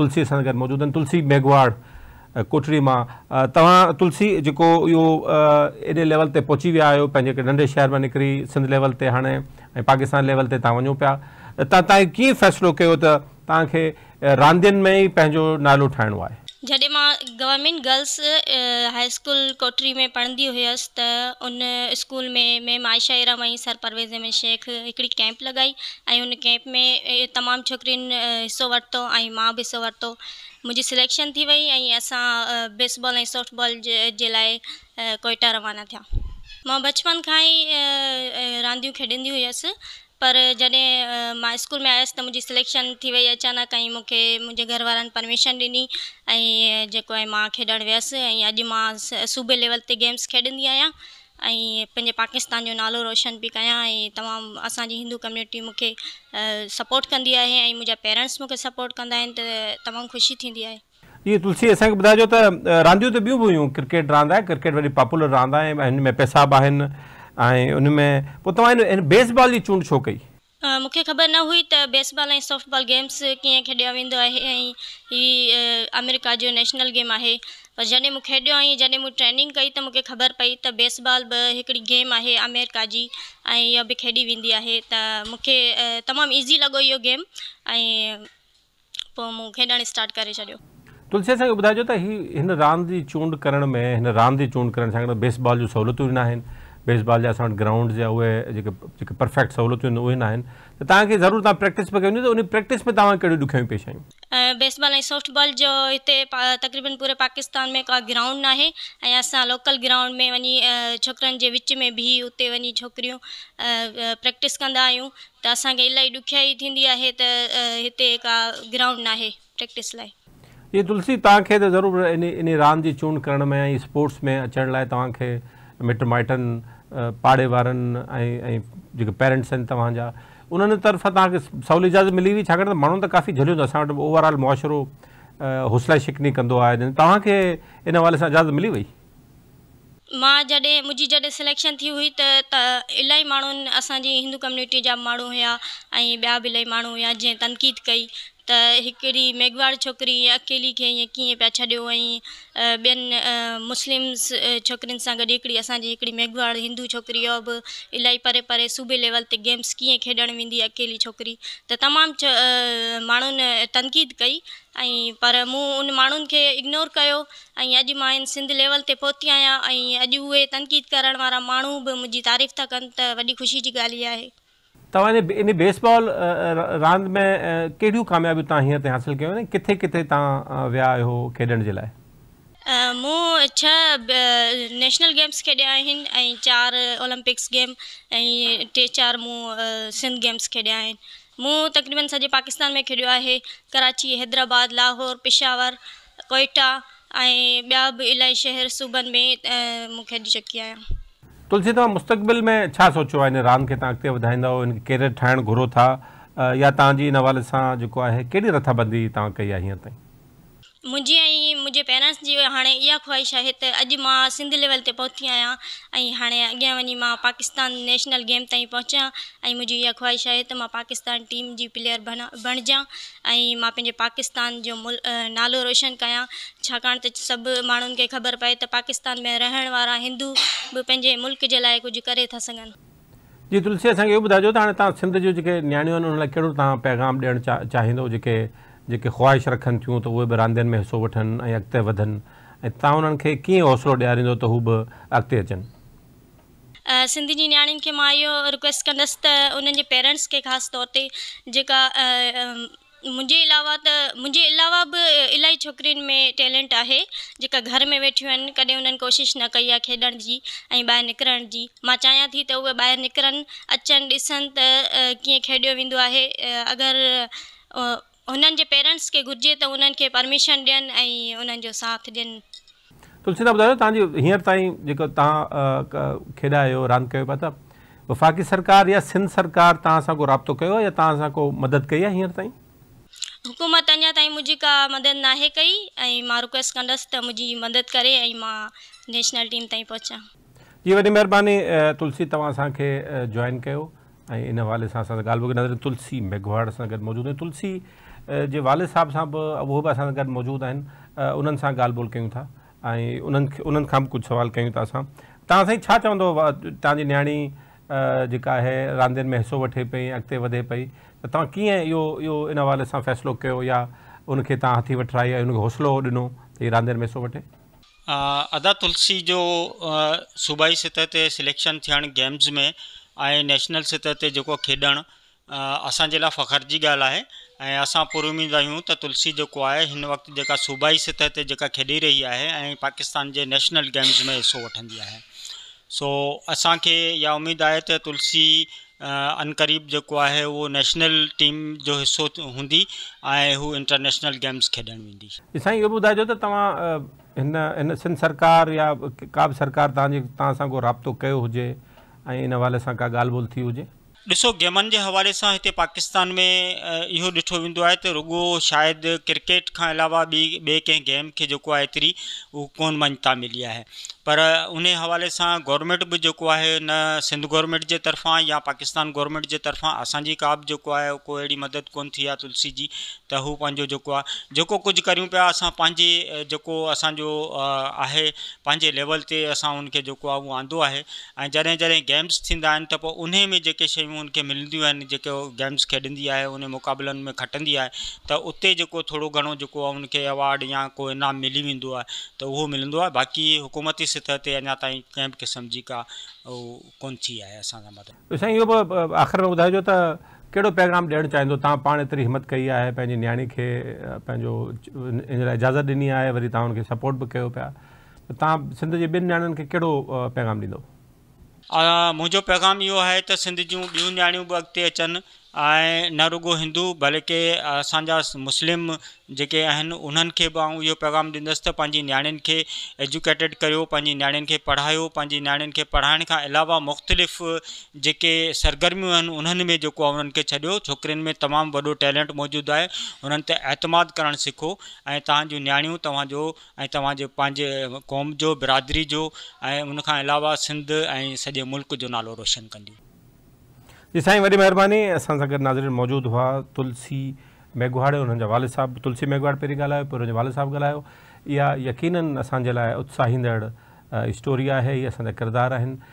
तुलसी सां गॾु मौजूदु तुलसी मेघवाड़ कोटरी में तुलसी जो इहो एडे लेवल ते पहुची विया आहियो पंहिंजे नंढे शहर में निकिरी सिंध लेवल ते हाणे पाकिस्तान लेवल ते तव्हां वञो पिया त तव्हां कीअं फ़ैसिलो कयो में ही नालो ठाहिणो है जॾहिं government girls high school Kotri में पढ़ी हुयस त उन स्कूल में मैं मायशा इराम सर परवेज़ में शेख एक कैंप लगाई ऐं उन कैंप में तमाम छोकर हिस्सों वरतो ऐं मां बि हिसो वरितो सिलेक्शन थी वही ऐं बेसबॉल ए सॉफ्टबॉल के लिए कोयटा रवाना थे मां बचपन का ही रांदू खेडी हुयस पर जॾहिं मां स्कूल में आयसि त मुंहिंजी सिलेक्शन थी वई अचानक ऐं मूंखे मुंहिंजे घर वारनि परमिशन ॾिनी ऐं जेको आहे मां खेॾणु वियसि ऐं अॼु मां सूबे लेवल ते गेम्स खेॾंदी आहियां ऐं पंहिंजे पाकिस्तान जो नालो रोशन बि कयां ऐं तमामु असांजी हिंदू कम्यूनिटी मूंखे सपोर्ट कंदी आहे ऐं मुंहिंजा पेरेंट्स मूंखे सपोर्ट कंदा आहिनि त तमामु ख़ुशी थींदी आहे हीअ तुलसी असांखे ॿुधाइजो त रांदियूं त ॿियूं बि हुयूं क्रिकेट रांदि आहे क्रिकेट वॾी पॉपुलर रांदि आहे हिन में पेसा बि आहिनि ऐं बेसबॉल की चूंड छो कई मूंखे ख़बर न हुई त बेसबॉल ऐं सॉफ्टबॉल गेम्स कीअं खेॾियो वेंदो अमेरिका जो नेशनल गेम आहे पर जॾहिं मूं खेॾियो ऐं जॾहिं मूं ट्रेनिंग कई त मूंखे ख़बर पई त बेसबॉल बि गेम है अमेरिका की यह भी बि वी वेंदी आहे त मूंखे ईज़ी लॻो इहो गेम ऐं पोइ स्टार्ट कर छॾियो तुलसी असांखे ॿुधाइजो त हीअ हिन रांदि चूंड करण में हिन रांदि चूंड करण बेसबॉल जूं सहूलियतूं न बेसबॉल जा ग्राउंड्स जा उहे जेके जेके परफेक्ट सहूलियतूं आहिनि उहे प्रैक्टिस पई कयूं त उन प्रैक्टिस में तव्हां कहिड़ियूं ॾुखियाऊं पेश आहियूं बेसबॉल ऐं सॉफ्टबॉल जो हिते तक़रीबन पूरे पाकिस्तान में का ग्राउंड नाहे ऐं असां लोकल ग्राउंड में वञी छोकिरनि जे विच में बि उते वञी छोकिरियूं प्रैक्टिस कंदा आहियूं त असांखे इलाही ॾुखियाई थींदी का ग्राउंड नाहे प्रैक्टिस लाइ तुलसी तव्हांखे त इन इन रांदि जी चूंड करण स्पोर्ट्स में अचण लाइ मिट माइटनि पाड़े वारनि पेरेंट्स आहिनि तव्हांजा उन्हनि तरफ़ां तव्हांखे इजाज़त मिली हुई छाकाणि त माण्हुनि काफ़ी झलियो ओवरऑल मुआशिरो हौसला शिकनी कंदो आहे तव्हांखे इन हवाले सां इजाज़त मिली वही मां जॾहिं मुंहिंजी जॾहिं सिलेक्शन थी हुई त त इलाही माण्हुनि असांजी हिंदू कम्युनिटी जा माण्हू हुया ऐं ॿिया बि इलाही माण्हू हुया तनक़ीद कई એ એકડી મેગવાડ છોકરી એકલી કે કે પછાડ્યો આઈ બેન મુસ્લિમ છોકરી સા ગડી એકડી આસાજી એકડી મેગવાડ હિન્દુ છોકરી ઓબ ઇલાઈ પરે પરે સુબે લેવલ તે ગેમ્સ કી હેડણ વિંધી એકલી છોકરી તો તમામ માણોને તનકિત કઈ આઈ પર મુન ઉન માણોને કે ઇગનોર કયો આઈ અજ માયન સિંધ લેવલ તે પોતી આયા આઈ અજ વે તનકિત કરણ વારા માણો ભ મુજી તારીફ તા કંત વડી ખુશી જી ગાલિયા હે इन बेसबॉल में कहिड़ियूं कामयाबियूं तव्हां किथे किथे तव्हां विया आहियो खेॾण जे लाइ मूं छह नेशनल गेम्स खेॾिया आहिनि ऐं चारि ओलंपिक्स गेम ऐं टे चार मूं सिंध गेम्स खेॾिया आहिनि मूं तक़रीबन सॼे पाकिस्तान में खेॾियो आहे कराची हैदराबाद लाहौर पिशावर कोइटा ऐं ॿिया बि इलाही शहर सूबनि में मूं खेॾी चुकी आहियां तुलसी तव्हां मुस्तक़बिल में छा सोचियो आहे हिन रांदि खे तव्हां अॻिते वधाईंदव हिन खे कैरियर ठाहिणु घुरो था या तव्हांजी हिन हवाले सां जेको आहे कहिड़ी रथाबंदी तव्हां कई आहे हींअर ताईं मुंहिंजी मुंहिंजे पेरेंट्स जी हाणे इहा ख़्वाहिश आहे त अॼु मां सिंध लेवल ते पहुती आहियां ऐं हाणे अॻियां वञी मां पाकिस्तान नेशनल गेम ताईं पहुचां ऐं मुंहिंजी इहा ख़्वाहिश आहे त मां पाकिस्तान टीम जी प्लेयर बण बणजा ऐं मां पंहिंजे पाकिस्तान जो मुल नालो रोशन कयां छाकाणि त सभु माण्हुनि खे ख़बर पए त पाकिस्तान में रहण वारा हिंदू बि पंहिंजे मुल्क़ जे लाइ कुझु करे था सघनि जी तुलसी असांखे इहो ॿुधाइजो त हाणे तव्हां सिंध जूं जेके आहिनि लाइ कहिड़ो तव्हां पैगाम चा चाहींदो जेके ख़्वाहिश रखनि थियूं त उहे बि रांदियुनि में हिसो वठनि ऐं अॻिते वधनि ऐं तव्हां उन्हनि खे कीअं हौसलो ॾियारींदो त हू बि अॻिते अचनि सिंधी जी नियाणियुनि खे मां इहो रिक्वेस्ट कंदसि त उन्हनि जे पेरेंट्स खे ख़ासि तौर ते जेका मुंहिंजे अलावा त मुंहिंजे अलावा बि इलाही छोकिरियुनि में टैलेंट आहे जेका घर में वेठियूं आहिनि कॾहिं उन्हनि कोशिशि न कई आहे खेॾण जी ऐं ॿाहिरि निकिरण जी मां चाहियां थी त उहे ॿाहिरि निकिरनि अचनि ॾिसनि त कीअं खेॾियो वेंदो आहे अगरि उन्हनि जे पेरेंट्स खे घुरिजे त उन्हनि खे परमिशन ॾियनि ऐं उन्हनि जो साथ ॾियनि तुलसी ॿुधायो तव्हांजी हींअर ताईं जेको तव्हां खेॾा आहियो रांदि कयो पिया था वफ़ाक़ी सरकार या सिंध सरकार तव्हां सां को राब्तो कयो या तव्हां सां को मदद कई आहे हींअर ताईं हुकूमत अञा ताईं मुंहिंजी का मदद नाहे कई ऐं मां रिक्वेस्ट कंदसि त मुंहिंजी मदद करे ऐं मां नेशनल टीम ताईं पहुचां जी वॾी महिरबानी तुलसी तव्हां असांखे जॉइन कयो ऐं इन हवाले सां असां ॻाल्हि ॿोली नज़र तुलसी मेघवाड़ सां गॾु मौजूदु तुलसी जे वालिद साहब सा वो भी बि असां सां गॾु मौजूदु आहिनि उन्हनि सां था उन कुछ सवाल क्यों बि कुझु सुवाल कयूं था असां तव्हां न्याणी जेका आहे रांदियुनि में हिसो वे पई अगत वधे पई त तव्हां कीअं इहो इन हवा सां फ़ैसिलो कयो या उनखे तव्हां हथी वठाई ऐं हौसलो दिनों त हीअ में हिसो वे अदा तुलसी जो सूबाई सतह से सिलेक्शन थियणु गेम्स में ऐं नेशनल सतह ते जेको खेॾणु असांजे लाइ फ़ख़्र जी ॻाल्हि ऐं असां पूरोमेदु आहियूं त तुलसी जेको आहे हिन वक़्तु जेका सूबाई सतह ते जेका खेॾी रही आहे ऐं पाकिस्तान जे नेशनल गेम्स में हिसो वठंदी आहे सो असांखे इहा उमेदु आहे त तुलसी अनक़रीब जेको आहे उहो नेशनल टीम जो हिसो हूंदी ऐं हू इंटरनेशनल गेम्स खेॾणु वेंदी साईं इहो ॿुधाइजो त तव्हां हिन हिन सिंध सरकार या का बि सरकारु तव्हांजे तव्हां सां को राब्तो कयो हुजे ऐं इन हवाले सां का ॻाल्हि ॿोल थी हुजे ऐसो गेमन के हवाले से इतने पाकिस्तान में इो दिठो वो है रुगो शायद क्रिकेट के अलावा बी बे कें गेम के जो आहे एतिरी उहो मान्यता मिली है पर उन हवाले से गवर्नमेंट भी जो है न सिंध गवर्नमेंट के तरफा या पाकिस्तान गवर्नमेंट के तरफा असि का भी जो है को अड़ी मदद को तुलसी की तो पो जो जो कुछ करूँ पे करियूं पिया असां लेवल से अस उनखे जेको आंदो है ऐं जॾहिं गेम्स थन्दा तो उन्हें में जो शूं उनके मिलंदियूं गेम्स खेडी है उन मुक़ाबलनि में खटंदी है तो उते जो थोरो घड़ो जो उनके अवॉर्ड या को इनाम मिली वो तो वो उहो बाक़ी हुकूमती त ते अञा ताईं क़िस्म जी का कोन तो आख़िर में ॿुधाइजो त कहिड़ो पैगाम ॾियणु चाहींदो तव्हां पाण एतिरी हिमत कई है पंहिंजी नियाणी खे इजाज़त दिनी है वरी तव्हां सपोर्ट भी कयो पाया त तव्हां सिंध जे ॿिनि नियाणियुनि खे पैगाम ॾींदो मुंहिंजो पैगाम इहो आहे त सिंध जूं ॿियूं नियाणियूं बि अॻिते अचनि न रुगो हिंदू बल्कि असांजा मुस्लिम जे उन यो पैगाम दींदस त पंहिंजी के एजुकेटेड करी पंहिंजी के पढ़ाओ पढ़ायो पंहिंजी के पढ़ाने पढ़ाइण अलावा मुख़्तलिफ़ जे सरगर्मियों आहिनि में जो आहे छोकर में तमाम वो टैलेंट मौजूद है उन्होंने एतमाद कर सीखो ऐं तव्हांजूं नियाणियूं तव्हांजो क़ौम जो बिरादरी जो ऐं अलावा सिंध ऐं सॼे मुल्क जो नालो रोशन कंदियूं जी साईं वरी महिरबानी असां सां गॾु हुआ तुलसी मेघवाड़ हुननि जा साहब तुलसी मेघवाड़ पैर ॻाल्हायो पोइ हुनजे वालिद साहिबु ॻाल्हायो इहा यकीननि असांजे लाइ उत्साहींदड़ स्टोरी है ये असा किरदार